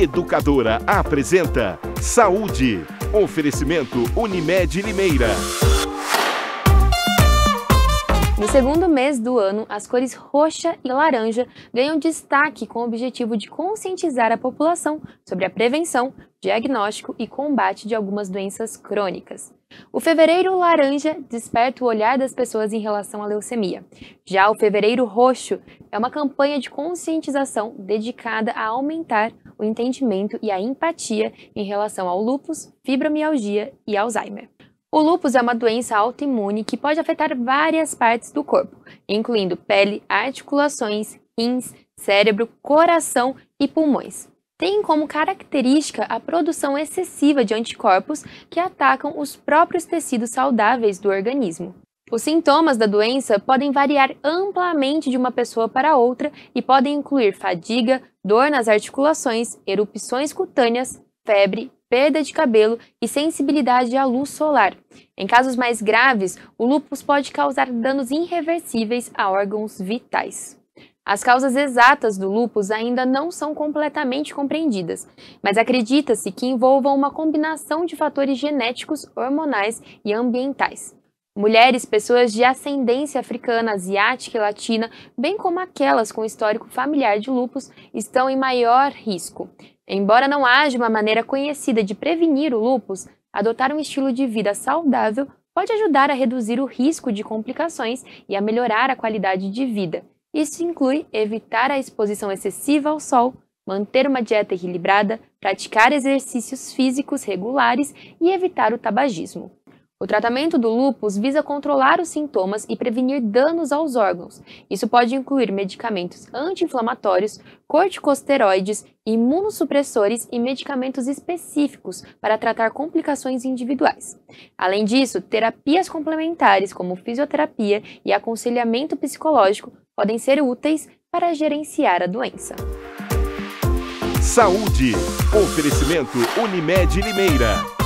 Educadora apresenta Saúde. Oferecimento Unimed Limeira. No segundo mês do ano, as cores roxa e laranja ganham destaque com o objetivo de conscientizar a população sobre a prevenção, diagnóstico e combate de algumas doenças crônicas. O fevereiro laranja desperta o olhar das pessoas em relação à leucemia. Já o fevereiro roxo é uma campanha de conscientização dedicada a aumentar o entendimento e a empatia em relação ao lúpus, fibromialgia e Alzheimer. O lúpus é uma doença autoimune que pode afetar várias partes do corpo, incluindo pele, articulações, rins, cérebro, coração e pulmões. Tem como característica a produção excessiva de anticorpos que atacam os próprios tecidos saudáveis do organismo. Os sintomas da doença podem variar amplamente de uma pessoa para outra e podem incluir fadiga, dor nas articulações, erupções cutâneas, febre, perda de cabelo e sensibilidade à luz solar. Em casos mais graves, o lupus pode causar danos irreversíveis a órgãos vitais. As causas exatas do lupus ainda não são completamente compreendidas, mas acredita-se que envolvam uma combinação de fatores genéticos, hormonais e ambientais. Mulheres, pessoas de ascendência africana, asiática e latina, bem como aquelas com histórico familiar de lupus, estão em maior risco. Embora não haja uma maneira conhecida de prevenir o lupus, adotar um estilo de vida saudável pode ajudar a reduzir o risco de complicações e a melhorar a qualidade de vida. Isso inclui evitar a exposição excessiva ao sol, manter uma dieta equilibrada, praticar exercícios físicos regulares e evitar o tabagismo. O tratamento do lúpus visa controlar os sintomas e prevenir danos aos órgãos. Isso pode incluir medicamentos anti-inflamatórios, corticosteroides, imunossupressores e medicamentos específicos para tratar complicações individuais. Além disso, terapias complementares como fisioterapia e aconselhamento psicológico podem ser úteis para gerenciar a doença. Saúde. Oferecimento Unimed Limeira.